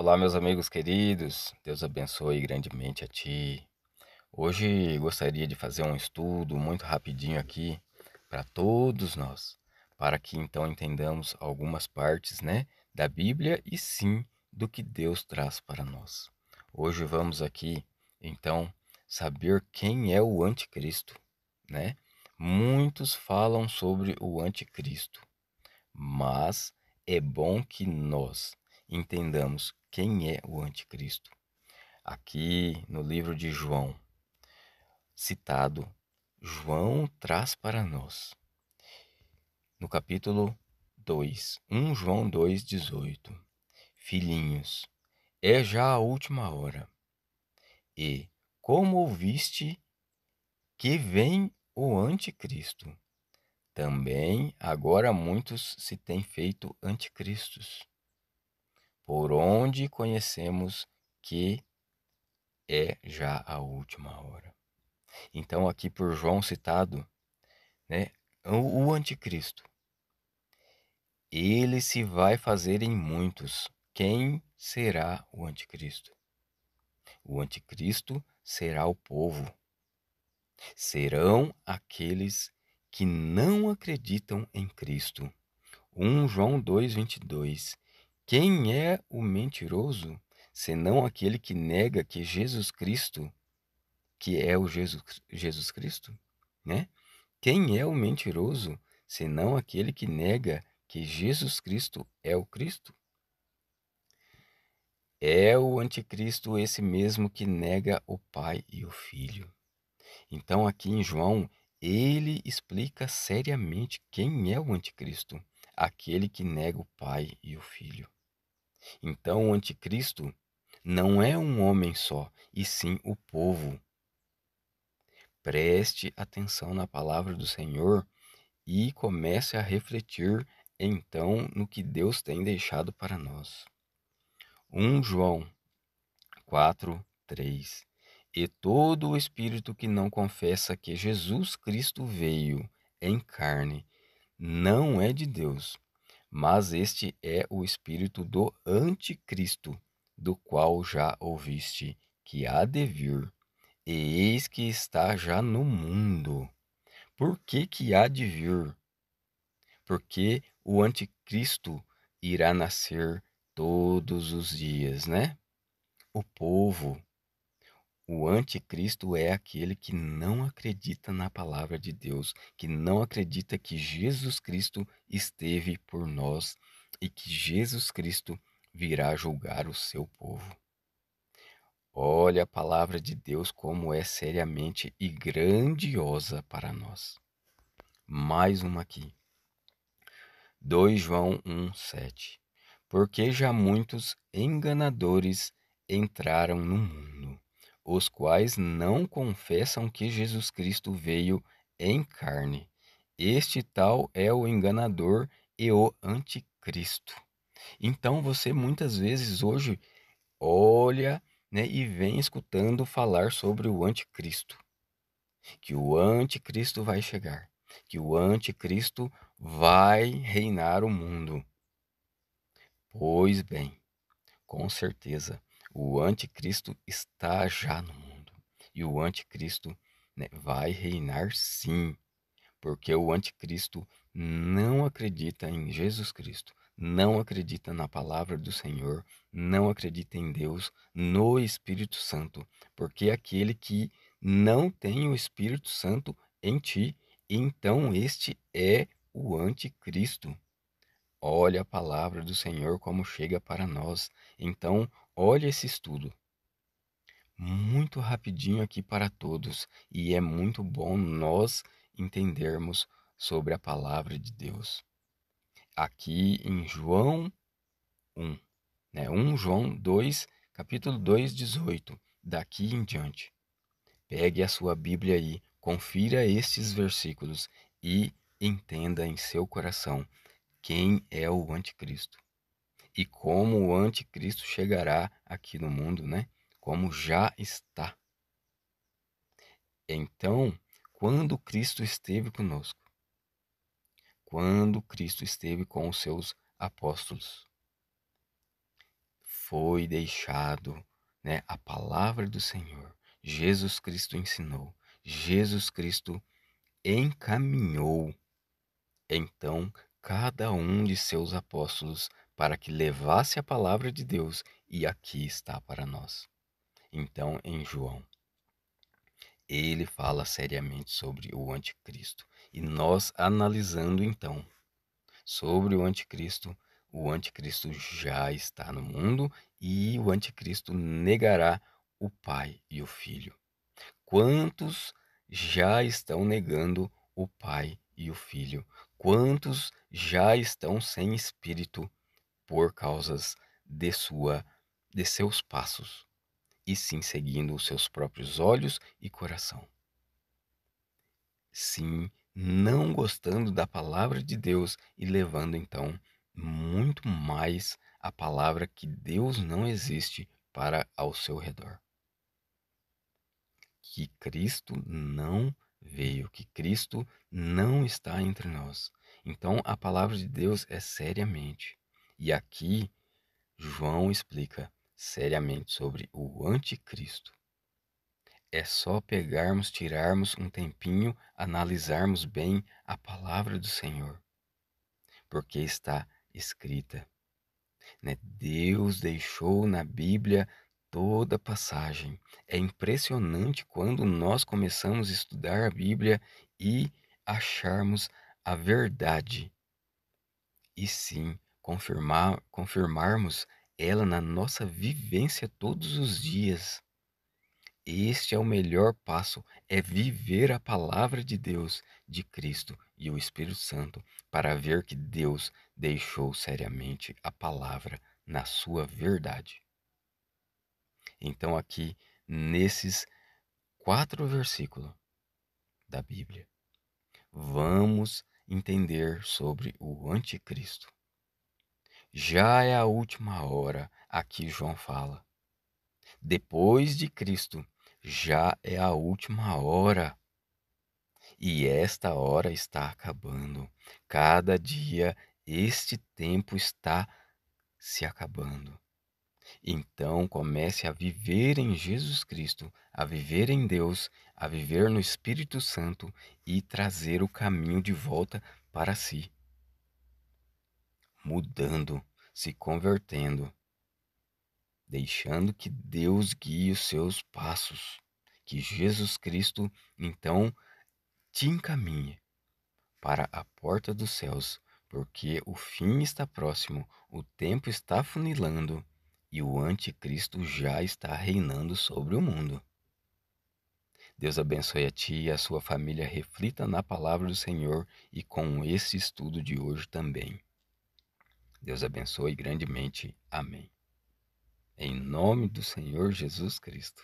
Olá, meus amigos queridos, Deus abençoe grandemente a ti. Hoje gostaria de fazer um estudo muito rapidinho aqui para todos nós, para que então entendamos algumas partes, né, da Bíblia e sim do que Deus traz para nós. Hoje vamos aqui, então, saber quem é o anticristo, né? Muitos falam sobre o anticristo, mas é bom que nós entendamos quem é o anticristo. Aqui no livro de João, citado, João traz para nós, no capítulo 2, 1 João 2, 18: Filhinhos, é já a última hora. E, como ouviste que vem o anticristo, também agora muitos se têm feito anticristos por onde conhecemos que é já a última hora. Então, aqui por João citado, né, o, o anticristo, ele se vai fazer em muitos. Quem será o anticristo? O anticristo será o povo. Serão aqueles que não acreditam em Cristo. 1 João 2:22 quem é o mentiroso, senão aquele que nega que Jesus Cristo, que é o Jesus, Jesus Cristo, né? Quem é o mentiroso, senão aquele que nega que Jesus Cristo é o Cristo? É o anticristo esse mesmo que nega o Pai e o Filho. Então, aqui em João, ele explica seriamente quem é o anticristo, aquele que nega o Pai e o Filho. Então, o anticristo não é um homem só, e sim o povo. Preste atenção na palavra do Senhor e comece a refletir então no que Deus tem deixado para nós. 1 João 4, 3 E todo o espírito que não confessa que Jesus Cristo veio em carne não é de Deus, mas este é o espírito do anticristo, do qual já ouviste que há de vir, e eis que está já no mundo. Por que que há de vir? Porque o anticristo irá nascer todos os dias, né? O povo o anticristo é aquele que não acredita na palavra de Deus, que não acredita que Jesus Cristo esteve por nós e que Jesus Cristo virá julgar o seu povo. Olha a palavra de Deus como é seriamente e grandiosa para nós. Mais uma aqui. 2 João 1:7. Porque já muitos enganadores entraram no mundo os quais não confessam que Jesus Cristo veio em carne. Este tal é o enganador e o anticristo. Então você muitas vezes hoje olha né, e vem escutando falar sobre o anticristo. Que o anticristo vai chegar, que o anticristo vai reinar o mundo. Pois bem, com certeza, o anticristo está já no mundo. E o anticristo né, vai reinar sim, porque o anticristo não acredita em Jesus Cristo, não acredita na palavra do Senhor, não acredita em Deus, no Espírito Santo, porque é aquele que não tem o Espírito Santo em ti, então este é o anticristo. Olha a palavra do Senhor como chega para nós. Então, Olha esse estudo. Muito rapidinho aqui para todos, e é muito bom nós entendermos sobre a palavra de Deus. Aqui em João 1, né? 1 João 2, capítulo 2, 18, daqui em diante. Pegue a sua Bíblia aí, confira estes versículos e entenda em seu coração quem é o Anticristo e como o anticristo chegará aqui no mundo, né? Como já está. Então, quando Cristo esteve conosco, quando Cristo esteve com os seus apóstolos, foi deixado né, a palavra do Senhor. Jesus Cristo ensinou, Jesus Cristo encaminhou. Então, cada um de seus apóstolos para que levasse a palavra de Deus, e aqui está para nós. Então, em João, ele fala seriamente sobre o anticristo. E nós analisando então sobre o anticristo, o anticristo já está no mundo e o anticristo negará o pai e o filho. Quantos já estão negando o pai e o filho? Quantos já estão sem espírito por causas de sua de seus passos, e sim seguindo os seus próprios olhos e coração. Sim, não gostando da palavra de Deus e levando então muito mais a palavra que Deus não existe para ao seu redor. Que Cristo não veio, que Cristo não está entre nós. Então a palavra de Deus é seriamente e aqui João explica seriamente sobre o anticristo. É só pegarmos, tirarmos um tempinho, analisarmos bem a palavra do Senhor, porque está escrita. Né? Deus deixou na Bíblia toda a passagem. É impressionante quando nós começamos a estudar a Bíblia e acharmos a verdade. E sim, confirmar, confirmarmos ela na nossa vivência todos os dias. Este é o melhor passo, é viver a palavra de Deus, de Cristo e o Espírito Santo, para ver que Deus deixou seriamente a palavra na sua verdade. Então, aqui, nesses quatro versículos da Bíblia, vamos entender sobre o Anticristo. Já é a última hora, aqui João fala. Depois de Cristo, já é a última hora. E esta hora está acabando. Cada dia este tempo está se acabando. Então comece a viver em Jesus Cristo, a viver em Deus, a viver no Espírito Santo e trazer o caminho de volta para si mudando, se convertendo, deixando que Deus guie os seus passos, que Jesus Cristo então te encaminhe para a porta dos céus, porque o fim está próximo, o tempo está funilando e o anticristo já está reinando sobre o mundo. Deus abençoe a ti e a sua família, reflita na palavra do Senhor e com esse estudo de hoje também. Deus abençoe grandemente. Amém. Em nome do Senhor Jesus Cristo.